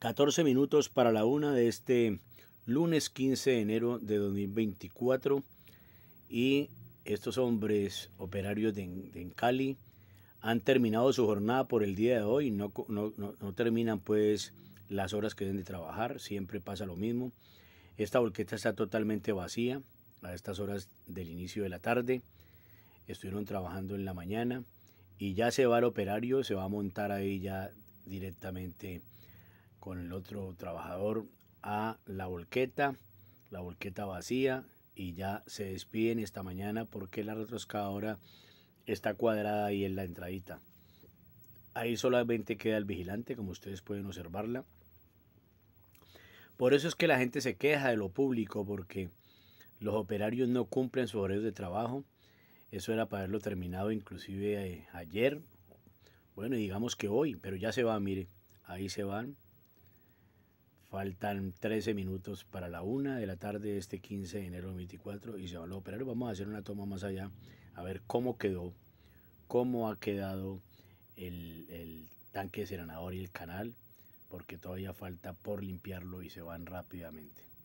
14 minutos para la una de este lunes 15 de enero de 2024 y estos hombres operarios de, de Cali han terminado su jornada por el día de hoy, no, no terminan pues las horas que deben de trabajar, siempre pasa lo mismo. Esta volqueta está totalmente vacía a estas horas del inicio de la tarde, estuvieron trabajando en la mañana y ya se va el operario, se va a montar ahí ya directamente con el otro trabajador a la volqueta, la volqueta vacía y ya se despiden esta mañana porque la retroscadora está cuadrada ahí en la entradita. Ahí solamente queda el vigilante, como ustedes pueden observarla. Por eso es que la gente se queja de lo público, porque los operarios no cumplen sus horarios de trabajo. Eso era para haberlo terminado inclusive eh, ayer. Bueno, digamos que hoy, pero ya se va, mire. Ahí se van, Faltan 13 minutos para la 1 de la tarde este 15 de enero de 24 y se van a operar. Vamos a hacer una toma más allá a ver cómo quedó, cómo ha quedado el, el tanque de serenador y el canal, porque todavía falta por limpiarlo y se van rápidamente.